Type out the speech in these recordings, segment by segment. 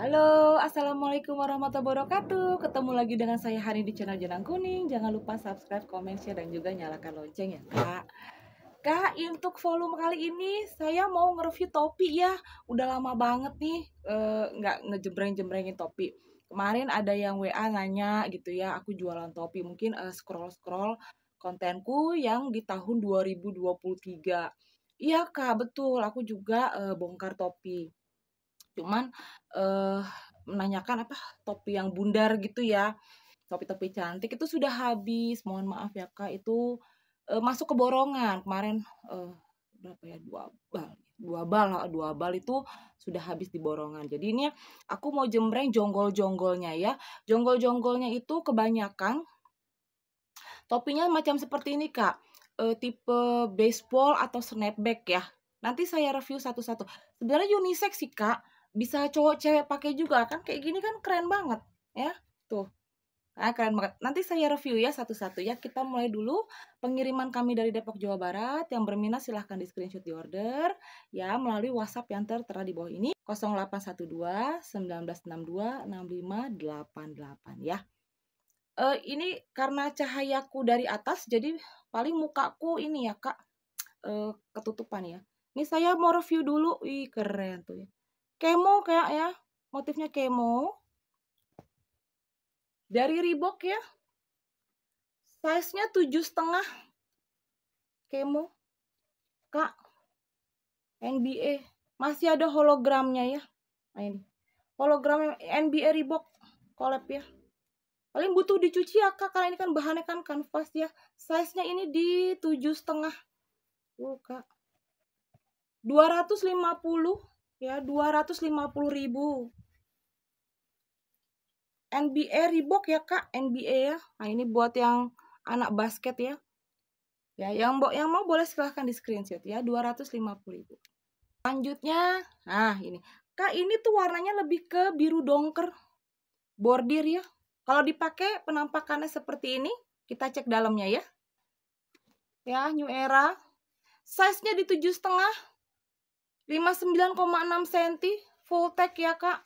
Halo, Assalamualaikum warahmatullahi wabarakatuh Ketemu lagi dengan saya Hani di channel Jenang Kuning Jangan lupa subscribe, komen, share, dan juga nyalakan lonceng ya kak Kak, untuk volume kali ini saya mau nge-review topi ya Udah lama banget nih eh, nggak uh, ngejembreng-jembrengin topi Kemarin ada yang WA nanya gitu ya Aku jualan topi, mungkin eh, scroll-scroll uh, kontenku yang di tahun 2023 Iya kak, betul. Aku juga uh, bongkar topi cuman eh, menanyakan apa topi yang bundar gitu ya topi-topi cantik itu sudah habis mohon maaf ya kak itu uh, masuk ke borongan kemarin uh, berapa ya dua bal dua bal dua bal itu sudah habis di borongan jadi ini aku mau jembreng jonggol-jonggolnya ya jonggol-jonggolnya itu kebanyakan topinya macam seperti ini kak uh, tipe baseball atau snapback ya nanti saya review satu-satu sebenarnya unisex sih kak bisa cowok cewek pakai juga kan kayak gini kan keren banget ya tuh Nah, keren banget. Nanti saya review ya satu-satu ya. Kita mulai dulu pengiriman kami dari Depok Jawa Barat. Yang berminat silahkan di screenshot di order ya melalui WhatsApp yang tertera di bawah ini 0812 1962 6588 ya. e, ini karena cahayaku dari atas jadi paling mukaku ini ya Kak e, ketutupan ya. Ini saya mau review dulu. wih keren tuh ya. Kemo kayak ya, motifnya kemo. Dari ribok ya. Size-nya tujuh setengah. Kemo. Kak. NBA. Masih ada hologramnya ya. Nah, ini. Hologram NBA ribok collab ya. Paling butuh dicuci ya kak, karena ini kan bahannya kan kanvas ya. Size-nya ini di tujuh setengah. tuh kak. 250 ya 250 ribu NBA Reebok ya kak NBA ya nah ini buat yang anak basket ya ya yang yang mau boleh silahkan di screenshot ya 250 ribu lanjutnya nah ini kak ini tuh warnanya lebih ke biru dongker bordir ya kalau dipakai penampakannya seperti ini kita cek dalamnya ya ya new era size nya di tujuh setengah 59,6 cm full tech ya kak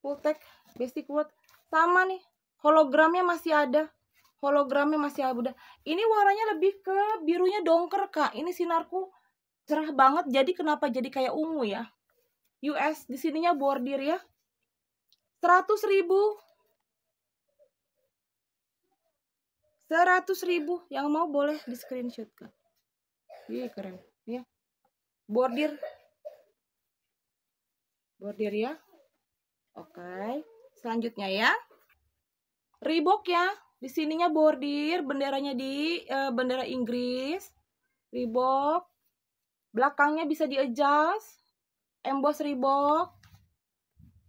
full tech basic kuat sama nih hologramnya masih ada hologramnya masih ada ini warnanya lebih ke birunya dongker kak ini sinarku cerah banget jadi kenapa jadi kayak ungu ya US di sininya bordir ya 100 ribu 100 ribu yang mau boleh di screenshot kak Iya keren ya bordir bordir ya. Oke, selanjutnya ya. Ribok ya. Di sininya bordir, benderanya di e, bendera Inggris. Ribok. Belakangnya bisa di adjust. Emboss ribok.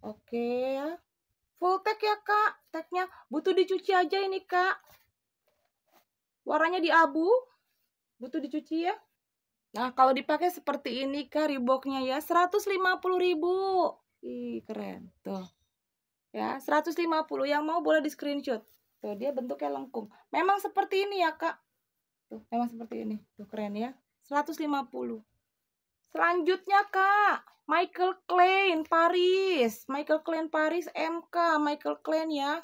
Oke. Full tag ya, Kak. Tagnya butuh dicuci aja ini, Kak. Warnanya di abu. Butuh dicuci ya. Nah, kalau dipakai seperti ini Kak riboknya ya, 150.000. Ih, keren. Tuh. Ya, 150 yang mau boleh di screenshot. Tuh, dia bentuknya lengkung. Memang seperti ini ya, Kak. Tuh, memang seperti ini. Tuh, keren ya. 150. Selanjutnya, Kak. Michael Klein Paris. Michael Klein Paris MK, Michael Klein ya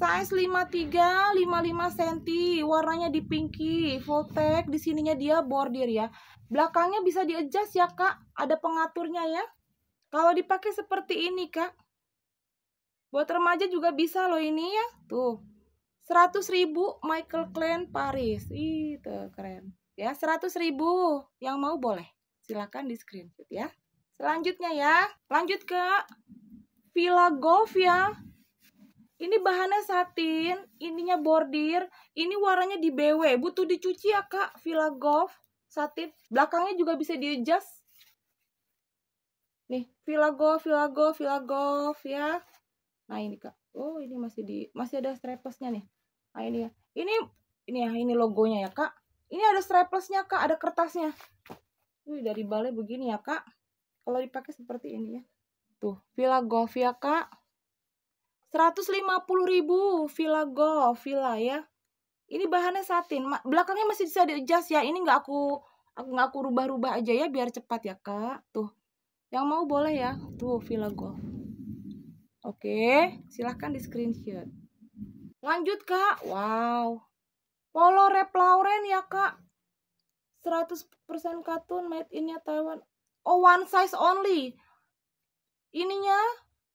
size 53 55 cm warnanya di pinky full tag di sininya dia bordir ya belakangnya bisa di adjust ya kak ada pengaturnya ya kalau dipakai seperti ini kak buat remaja juga bisa loh ini ya tuh 100 ribu Michael Klein Paris itu keren ya 100 ribu yang mau boleh silahkan di screenshot ya selanjutnya ya lanjut ke Villa Golf ya ini bahannya satin, ininya bordir, ini warnanya di BW, butuh dicuci ya kak, Villa Golf, satin, belakangnya juga bisa di adjust. Nih, Villa Golf, Villa Golf, Villa Golf ya. Nah ini kak, oh ini masih di, masih ada staplesnya nih. Nah ini ya, ini, ini ya, ini logonya ya kak. Ini ada staplesnya kak, ada kertasnya. Wih dari balai begini ya kak. Kalau dipakai seperti ini ya. Tuh, Villa Golf ya kak 150 ribu villa golf villa ya ini bahannya satin belakangnya masih bisa di adjust ya ini nggak aku aku nggak aku rubah-rubah aja ya biar cepat ya kak tuh yang mau boleh ya tuh villa golf oke silahkan di screenshot lanjut kak wow polo rep Lauren ya kak 100% katun made innya Taiwan oh one size only ininya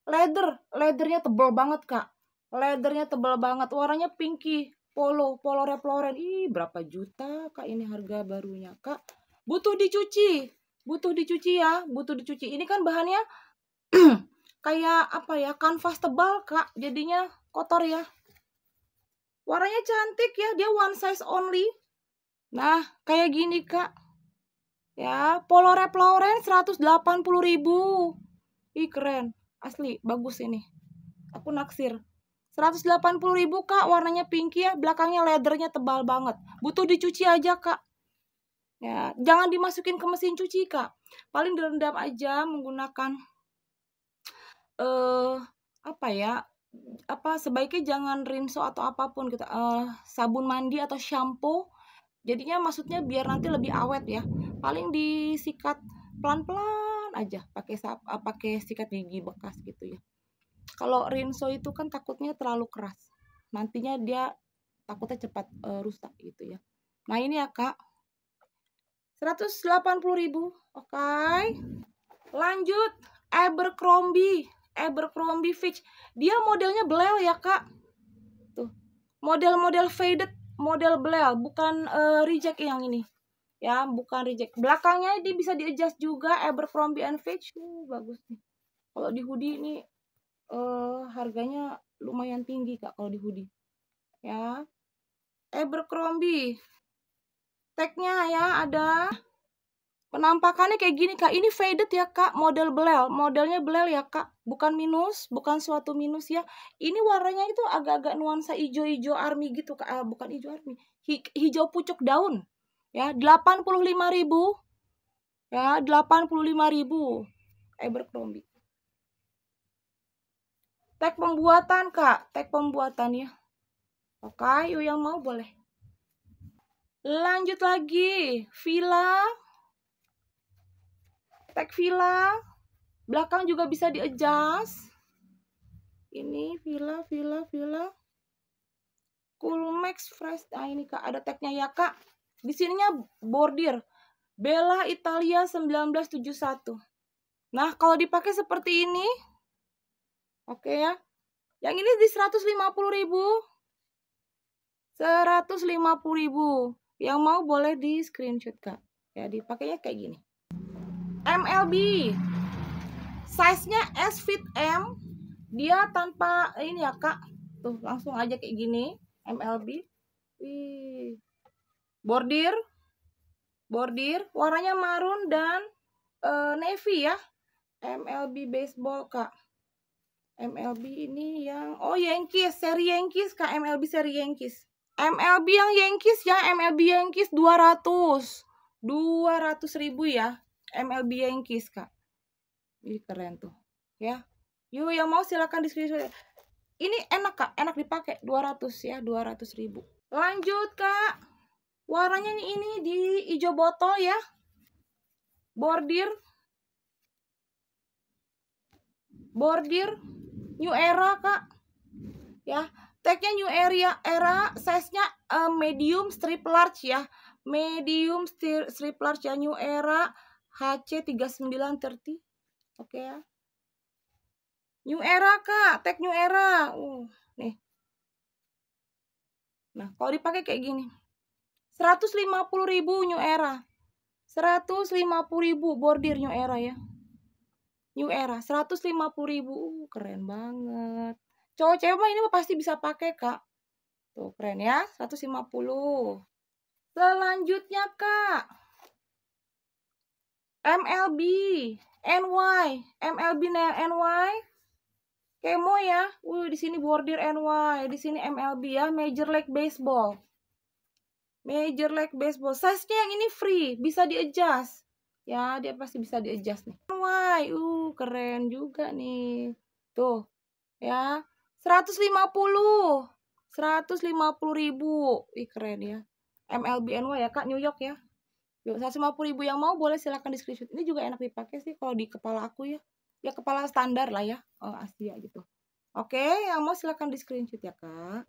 leather leathernya tebal banget kak leathernya tebal banget warnanya pinky polo polo reploren ih berapa juta kak ini harga barunya kak butuh dicuci butuh dicuci ya butuh dicuci ini kan bahannya kayak apa ya kanvas tebal kak jadinya kotor ya warnanya cantik ya dia one size only nah kayak gini kak ya polo reploren 180 ribu ih keren asli bagus ini aku naksir 180 ribu kak warnanya pink ya belakangnya leathernya tebal banget butuh dicuci aja kak ya jangan dimasukin ke mesin cuci kak paling direndam aja menggunakan eh uh, apa ya apa sebaiknya jangan rinso atau apapun gitu uh, sabun mandi atau shampoo jadinya maksudnya biar nanti lebih awet ya paling disikat pelan-pelan aja pakai ah, pakai sikat gigi bekas gitu ya kalau rinso itu kan takutnya terlalu keras nantinya dia takutnya cepat uh, rusak gitu ya nah ini ya kak 180.000 oke okay. lanjut Abercrombie Abercrombie Fitch dia modelnya belel ya kak tuh model-model faded model belel bukan uh, reject yang ini ya bukan reject belakangnya ini bisa di adjust juga Abercrombie and Fitch uh, bagus nih kalau di hoodie ini uh, harganya lumayan tinggi kak kalau di hoodie ya Abercrombie tagnya ya ada penampakannya kayak gini kak ini faded ya kak model belel modelnya belel ya kak bukan minus bukan suatu minus ya ini warnanya itu agak-agak nuansa hijau-hijau army gitu kak eh, bukan hijau army Hi hijau pucuk daun ya 85000 ya 85000 ribu Abercrombie eh, tag pembuatan kak tag pembuatan ya oke yuk yang mau boleh lanjut lagi villa tag villa belakang juga bisa di adjust ini villa villa villa cool max fresh nah ini kak ada tagnya ya kak di sininya bordir. Bella Italia 1971. Nah, kalau dipakai seperti ini, oke okay ya. Yang ini di 150 ribu. 150 ribu. Yang mau boleh di screenshot, Kak. Ya, dipakainya kayak gini. MLB. Size-nya S fit M. Dia tanpa ini ya, Kak. Tuh, langsung aja kayak gini. MLB. Wih bordir bordir warnanya marun dan e, navy ya MLB baseball kak MLB ini yang oh Yankees seri Yankees kak MLB seri Yankees MLB yang Yankees ya MLB Yankees 200 200 ribu ya MLB Yankees kak ini keren tuh ya yuk yang mau silahkan di screenshot ya. ini enak kak enak dipakai 200 ya 200 ribu lanjut kak warnanya ini di hijau botol ya bordir bordir new era kak ya tagnya new area era size nya uh, eh, medium strip large ya medium strip large ya new era HC 3930 oke okay, ya new era kak tag new era uh, nih nah kalau dipakai kayak gini 150 ribu new era 150 ribu bordir new era ya new era 150 ribu uh, keren banget cowok cewek mah ini mah pasti bisa pakai kak tuh keren ya 150 selanjutnya kak MLB NY MLB NY Kemo ya, uh di sini bordir NY, di sini MLB ya, Major League Baseball. Major League Baseball. Size-nya yang ini free, bisa di-adjust. Ya, dia pasti bisa di-adjust nih. Why? Uh, keren juga nih. Tuh. Ya, 150. 150 ribu. Ih, keren ya. MLBNY ya, Kak, New York ya. 150 ribu yang mau boleh silahkan di screenshot. Ini juga enak dipakai sih kalau di kepala aku ya. Ya kepala standar lah ya, oh, Asia gitu. Oke, yang mau silahkan di screenshot ya, Kak.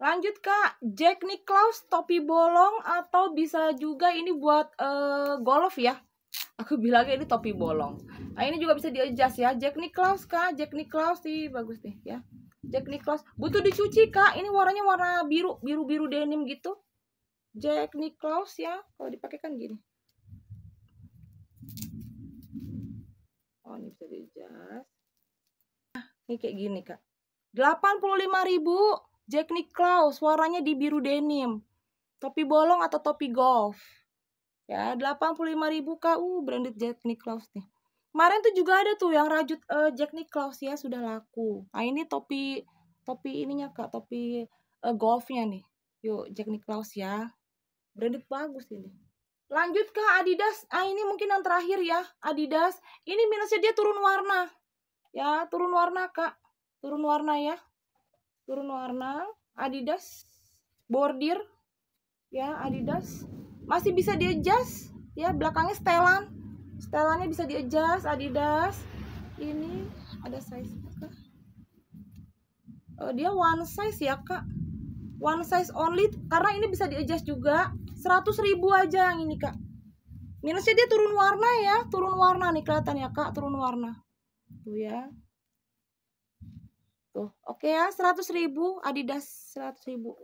Lanjut Kak, Jack Nicklaus topi bolong atau bisa juga ini buat uh, golf ya? Aku bilangnya ini topi bolong. Nah, ini juga bisa di-adjust ya. Jack Nicklaus Kak, Jack Nicklaus sih bagus nih ya. Jack Nicklaus butuh dicuci Kak. Ini warnanya warna biru, biru-biru denim gitu. Jack Nicklaus ya, kalau dipakai kan gini. Oh, ini bisa di-adjust. Nah, ini kayak gini Kak. 85 ribu Jack Nicklaus, warnanya di biru denim. Topi bolong atau topi golf. Ya, 85.000 KU uh, branded Jack Nicklaus nih. Kemarin tuh juga ada tuh yang rajut uh, Jack Nicklaus ya sudah laku. Nah, ini topi topi ininya Kak, topi uh, golfnya nih. Yuk, Jack Nicklaus ya. Branded bagus ini. Lanjut ke Adidas. Ah, ini mungkin yang terakhir ya, Adidas. Ini minusnya dia turun warna. Ya, turun warna, Kak. Turun warna ya turun warna Adidas bordir ya Adidas masih bisa di adjust ya belakangnya setelan setelannya bisa di adjust Adidas ini ada size apa Oh, eh, dia one size ya kak one size only karena ini bisa di adjust juga 100 ribu aja yang ini kak minusnya dia turun warna ya turun warna nih kelihatan ya kak turun warna tuh ya Tuh, oke okay ya, 100 ribu Adidas 100 ribu.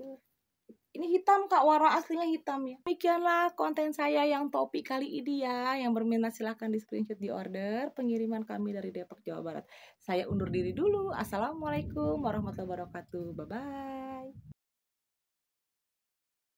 Ini hitam Kak warna aslinya hitam ya. Demikianlah konten saya yang topik kali ini ya. Yang berminat silahkan di screenshot di order. Pengiriman kami dari Depok Jawa Barat. Saya undur diri dulu. Assalamualaikum warahmatullahi wabarakatuh. Bye bye.